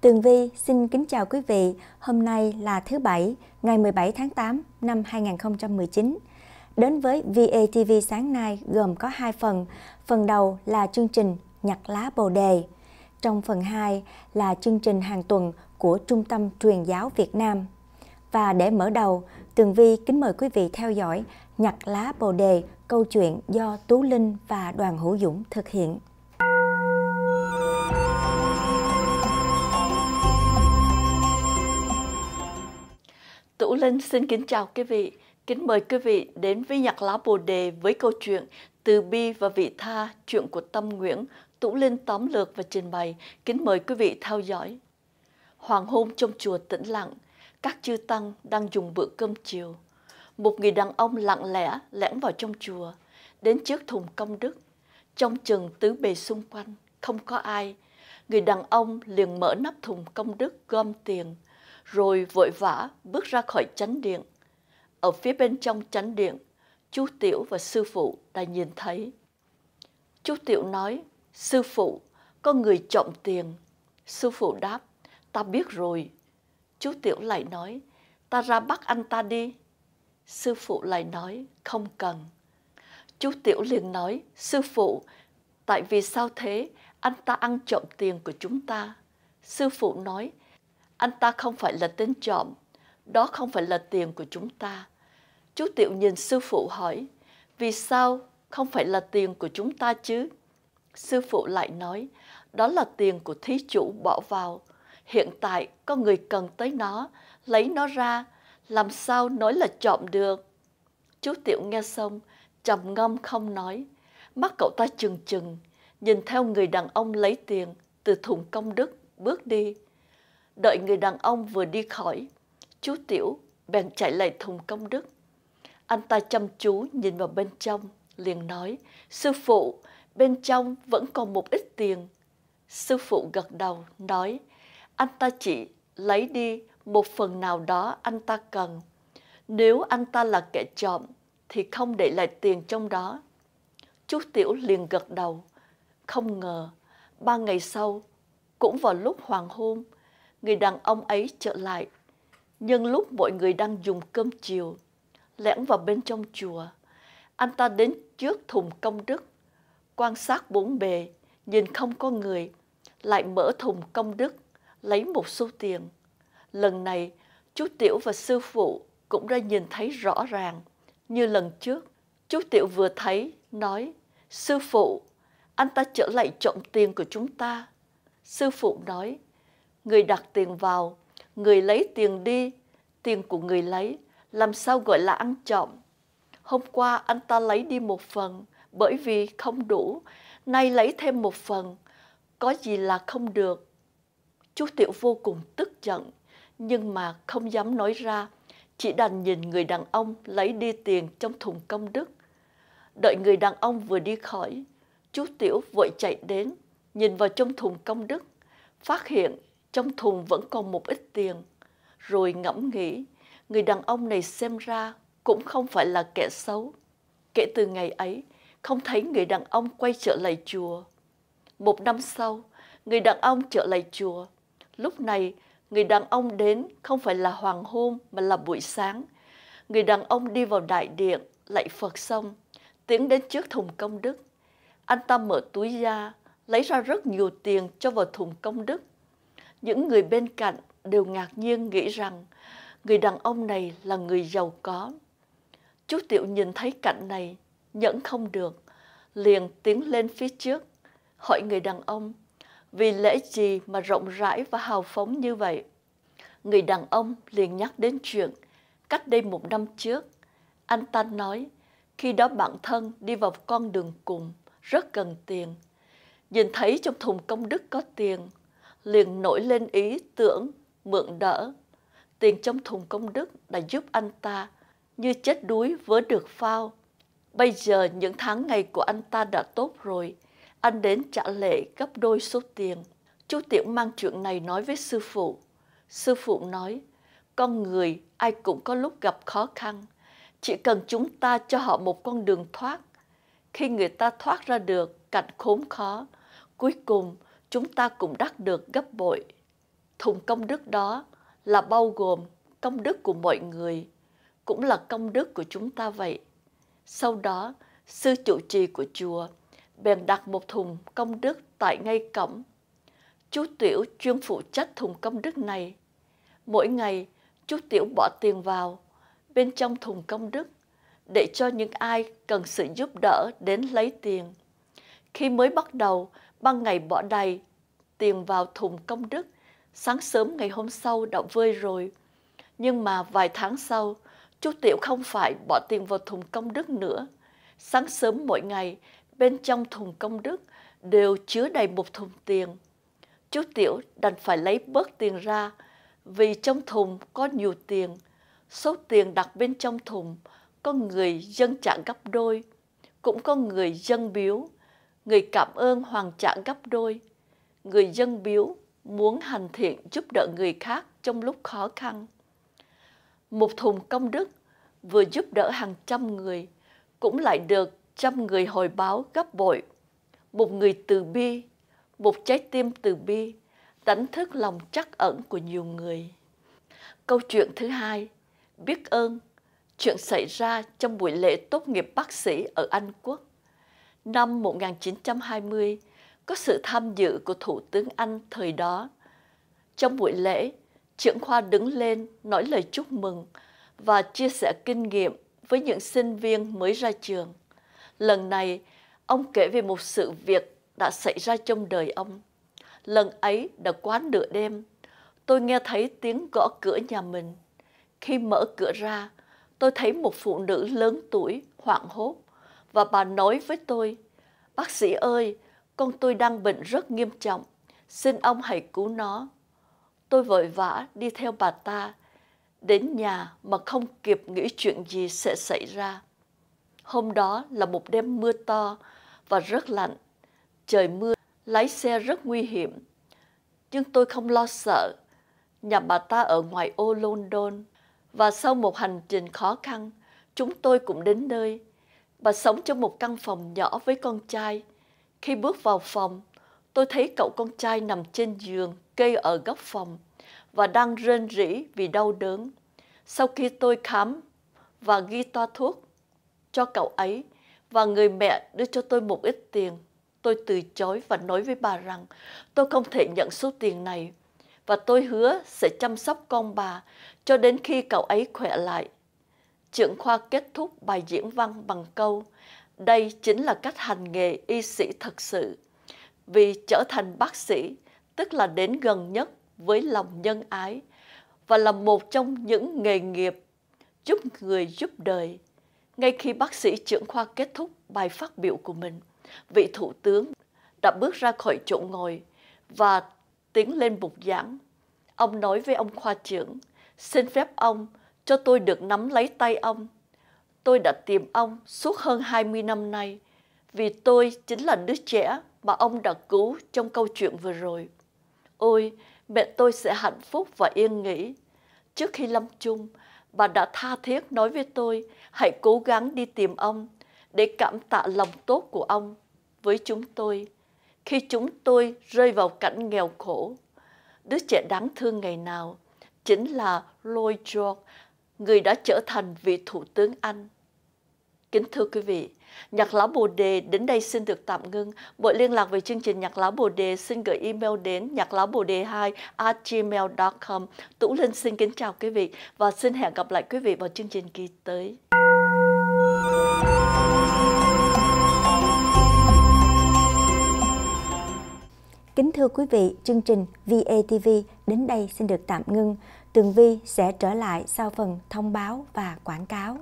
Tường Vi xin kính chào quý vị. Hôm nay là thứ Bảy, ngày 17 tháng 8 năm 2019. Đến với VATV sáng nay gồm có hai phần. Phần đầu là chương trình Nhặt lá bồ đề. Trong phần 2 là chương trình hàng tuần của Trung tâm Truyền giáo Việt Nam. Và để mở đầu, Tường Vi kính mời quý vị theo dõi Nhặt lá bồ đề, câu chuyện do Tú Linh và Đoàn Hữu Dũng thực hiện. Linh xin kính chào quý vị. Kính mời quý vị đến với nhạc lá Bồ Đề với câu chuyện Từ Bi và Vị Tha, chuyện của Tâm Nguyễn, Tũ Linh tóm lược và trình bày. Kính mời quý vị theo dõi. Hoàng hôn trong chùa tĩnh lặng, các chư tăng đang dùng bữa cơm chiều. Một người đàn ông lặng lẽ lẻn vào trong chùa, đến trước thùng công đức. Trong chừng tứ bề xung quanh, không có ai. Người đàn ông liền mở nắp thùng công đức gom tiền – rồi vội vã bước ra khỏi chánh điện. Ở phía bên trong chánh điện, chú Tiểu và sư phụ đã nhìn thấy. Chú Tiểu nói, sư phụ, có người trộm tiền. Sư phụ đáp, ta biết rồi. Chú Tiểu lại nói, ta ra bắt anh ta đi. Sư phụ lại nói, không cần. Chú Tiểu liền nói, sư phụ, tại vì sao thế, anh ta ăn trộm tiền của chúng ta. Sư phụ nói, anh ta không phải là tên trộm, đó không phải là tiền của chúng ta. Chú Tiểu nhìn sư phụ hỏi, vì sao không phải là tiền của chúng ta chứ? Sư phụ lại nói, đó là tiền của thí chủ bỏ vào. Hiện tại có người cần tới nó, lấy nó ra, làm sao nói là trộm được? Chú Tiểu nghe xong, trầm ngâm không nói. Mắt cậu ta chừng chừng, nhìn theo người đàn ông lấy tiền từ thùng công đức bước đi. Đợi người đàn ông vừa đi khỏi, chú Tiểu bèn chạy lại thùng công đức. Anh ta chăm chú nhìn vào bên trong, liền nói, sư phụ, bên trong vẫn còn một ít tiền. Sư phụ gật đầu, nói, anh ta chỉ lấy đi một phần nào đó anh ta cần. Nếu anh ta là kẻ trộm, thì không để lại tiền trong đó. Chú Tiểu liền gật đầu. Không ngờ, ba ngày sau, cũng vào lúc hoàng hôn, người đàn ông ấy trở lại. Nhưng lúc mọi người đang dùng cơm chiều, lẻn vào bên trong chùa, anh ta đến trước thùng công đức, quan sát bốn bề, nhìn không có người, lại mở thùng công đức, lấy một xu tiền. Lần này, chú Tiểu và sư phụ cũng đã nhìn thấy rõ ràng, như lần trước. Chú Tiểu vừa thấy, nói, sư phụ, anh ta trở lại trộm tiền của chúng ta. Sư phụ nói, Người đặt tiền vào, người lấy tiền đi, tiền của người lấy, làm sao gọi là ăn trộm? Hôm qua anh ta lấy đi một phần bởi vì không đủ, nay lấy thêm một phần, có gì là không được. Chú Tiểu vô cùng tức giận, nhưng mà không dám nói ra, chỉ đành nhìn người đàn ông lấy đi tiền trong thùng công đức. Đợi người đàn ông vừa đi khỏi, chú Tiểu vội chạy đến, nhìn vào trong thùng công đức, phát hiện trong thùng vẫn còn một ít tiền. Rồi ngẫm nghĩ, người đàn ông này xem ra cũng không phải là kẻ xấu. Kể từ ngày ấy, không thấy người đàn ông quay trở lại chùa. Một năm sau, người đàn ông trở lại chùa. Lúc này, người đàn ông đến không phải là hoàng hôn mà là buổi sáng. Người đàn ông đi vào đại điện, lạy Phật xong, tiến đến trước thùng công đức. Anh ta mở túi ra, lấy ra rất nhiều tiền cho vào thùng công đức những người bên cạnh đều ngạc nhiên nghĩ rằng người đàn ông này là người giàu có. Chú Tiểu nhìn thấy cảnh này, nhẫn không được, liền tiến lên phía trước, hỏi người đàn ông, vì lễ gì mà rộng rãi và hào phóng như vậy? Người đàn ông liền nhắc đến chuyện, cách đây một năm trước, anh ta nói, khi đó bạn thân đi vào con đường cùng, rất cần tiền. Nhìn thấy trong thùng công đức có tiền, liền nổi lên ý tưởng mượn đỡ. Tiền trong thùng công đức đã giúp anh ta như chết đuối với được phao. Bây giờ những tháng ngày của anh ta đã tốt rồi, anh đến trả lệ gấp đôi số tiền. Chú Tiểu mang chuyện này nói với sư phụ. Sư phụ nói, con người ai cũng có lúc gặp khó khăn, chỉ cần chúng ta cho họ một con đường thoát. Khi người ta thoát ra được cảnh khốn khó, cuối cùng chúng ta cũng đắc được gấp bội. Thùng công đức đó là bao gồm công đức của mọi người, cũng là công đức của chúng ta vậy. Sau đó, sư trụ trì của chùa bèn đặt một thùng công đức tại ngay cổng. Chú Tiểu chuyên phụ trách thùng công đức này. Mỗi ngày, chú Tiểu bỏ tiền vào bên trong thùng công đức để cho những ai cần sự giúp đỡ đến lấy tiền. Khi mới bắt đầu, Ban ngày bỏ đầy tiền vào thùng công đức, sáng sớm ngày hôm sau đã vơi rồi. Nhưng mà vài tháng sau, chú Tiểu không phải bỏ tiền vào thùng công đức nữa. Sáng sớm mỗi ngày, bên trong thùng công đức đều chứa đầy một thùng tiền. Chú Tiểu đành phải lấy bớt tiền ra vì trong thùng có nhiều tiền. Số tiền đặt bên trong thùng có người dân trả gấp đôi, cũng có người dân biếu người cảm ơn hoàn trả gấp đôi. Người dân biếu muốn hành thiện giúp đỡ người khác trong lúc khó khăn. Một thùng công đức vừa giúp đỡ hàng trăm người, cũng lại được trăm người hồi báo gấp bội. Một người từ bi, một trái tim từ bi, đánh thức lòng chắc ẩn của nhiều người. Câu chuyện thứ hai, biết ơn, chuyện xảy ra trong buổi lễ tốt nghiệp bác sĩ ở Anh Quốc năm 1920 có sự tham dự của Thủ tướng Anh thời đó. Trong buổi lễ, trưởng khoa đứng lên nói lời chúc mừng và chia sẻ kinh nghiệm với những sinh viên mới ra trường. Lần này, ông kể về một sự việc đã xảy ra trong đời ông. Lần ấy đã quá nửa đêm, tôi nghe thấy tiếng gõ cửa nhà mình. Khi mở cửa ra, tôi thấy một phụ nữ lớn tuổi, hoảng hốt, và bà nói với tôi, bác sĩ ơi, con tôi đang bệnh rất nghiêm trọng, xin ông hãy cứu nó. Tôi vội vã đi theo bà ta, đến nhà mà không kịp nghĩ chuyện gì sẽ xảy ra. Hôm đó là một đêm mưa to và rất lạnh. Trời mưa, lái xe rất nguy hiểm. Nhưng tôi không lo sợ. Nhà bà ta ở ngoài ô London. Và sau một hành trình khó khăn, chúng tôi cũng đến nơi. Bà sống trong một căn phòng nhỏ với con trai. Khi bước vào phòng, tôi thấy cậu con trai nằm trên giường kê ở góc phòng và đang rên rỉ vì đau đớn. Sau khi tôi khám và ghi toa thuốc cho cậu ấy và người mẹ đưa cho tôi một ít tiền, tôi từ chối và nói với bà rằng tôi không thể nhận số tiền này và tôi hứa sẽ chăm sóc con bà cho đến khi cậu ấy khỏe lại trưởng khoa kết thúc bài diễn văn bằng câu Đây chính là cách hành nghề y sĩ thật sự. Vì trở thành bác sĩ, tức là đến gần nhất với lòng nhân ái và là một trong những nghề nghiệp giúp người giúp đời. Ngay khi bác sĩ trưởng khoa kết thúc bài phát biểu của mình, vị thủ tướng đã bước ra khỏi chỗ ngồi và tiến lên bục giảng. Ông nói với ông khoa trưởng, xin phép ông cho tôi được nắm lấy tay ông. Tôi đã tìm ông suốt hơn 20 năm nay vì tôi chính là đứa trẻ mà ông đã cứu trong câu chuyện vừa rồi. Ôi, mẹ tôi sẽ hạnh phúc và yên nghỉ. Trước khi lâm chung, bà đã tha thiết nói với tôi hãy cố gắng đi tìm ông để cảm tạ lòng tốt của ông với chúng tôi khi chúng tôi rơi vào cảnh nghèo khổ. Đứa trẻ đáng thương ngày nào chính là Lloyd George người đã trở thành vị thủ tướng Anh. Kính thưa quý vị, Nhạc Lão Bồ Đề đến đây xin được tạm ngưng. Mọi liên lạc về chương trình Nhạc Lão Bồ Đề xin gửi email đến nhạc lão 2 gmail.com. Tú Linh xin kính chào quý vị và xin hẹn gặp lại quý vị vào chương trình kỳ tới. Kính thưa quý vị, chương trình VATV đến đây xin được tạm ngưng. Tường Vi sẽ trở lại sau phần thông báo và quảng cáo.